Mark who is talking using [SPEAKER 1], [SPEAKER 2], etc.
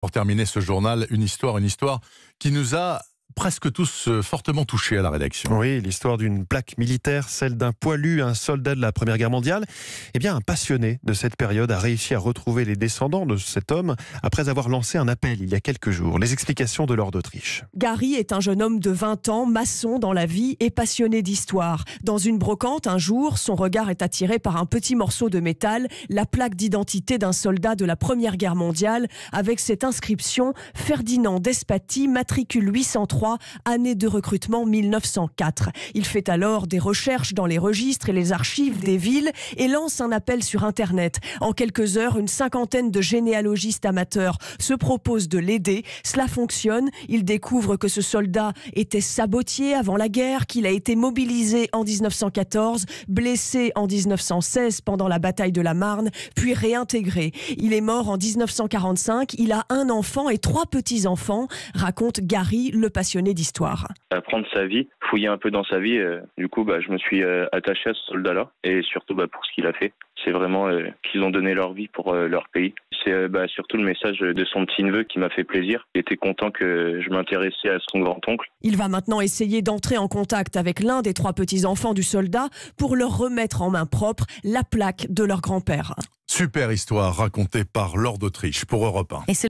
[SPEAKER 1] Pour terminer ce journal, une histoire, une histoire qui nous a presque tous euh, fortement touchés à la rédaction. Oui, l'histoire d'une plaque militaire, celle d'un poilu, un soldat de la Première Guerre mondiale. Eh bien, un passionné de cette période a réussi à retrouver les descendants de cet homme après avoir lancé un appel il y a quelques jours. Les explications de l'ordre d'Autriche.
[SPEAKER 2] Gary est un jeune homme de 20 ans, maçon dans la vie et passionné d'histoire. Dans une brocante, un jour, son regard est attiré par un petit morceau de métal, la plaque d'identité d'un soldat de la Première Guerre mondiale, avec cette inscription Ferdinand Despati, matricule 803 année de recrutement 1904. Il fait alors des recherches dans les registres et les archives des villes et lance un appel sur Internet. En quelques heures, une cinquantaine de généalogistes amateurs se proposent de l'aider. Cela fonctionne. Il découvre que ce soldat était sabotier avant la guerre, qu'il a été mobilisé en 1914, blessé en 1916 pendant la bataille de la Marne, puis réintégré. Il est mort en 1945. Il a un enfant et trois petits-enfants, raconte Gary, le patient d'histoire.
[SPEAKER 3] Apprendre sa vie, fouiller un peu dans sa vie, euh, du coup, bah, je me suis euh, attaché à ce soldat-là et surtout bah, pour ce qu'il a fait. C'est vraiment euh, qu'ils ont donné leur vie pour leur pays. C'est bah, surtout le message de son petit neveu qui m'a fait plaisir. Il était content que je m'intéressais à son grand-oncle.
[SPEAKER 2] Il va maintenant essayer d'entrer en contact avec l'un des trois petits-enfants du soldat pour leur remettre en main propre la plaque de leur grand-père.
[SPEAKER 1] Super histoire racontée par l'ordre d'Autriche pour Europe 1.
[SPEAKER 2] Et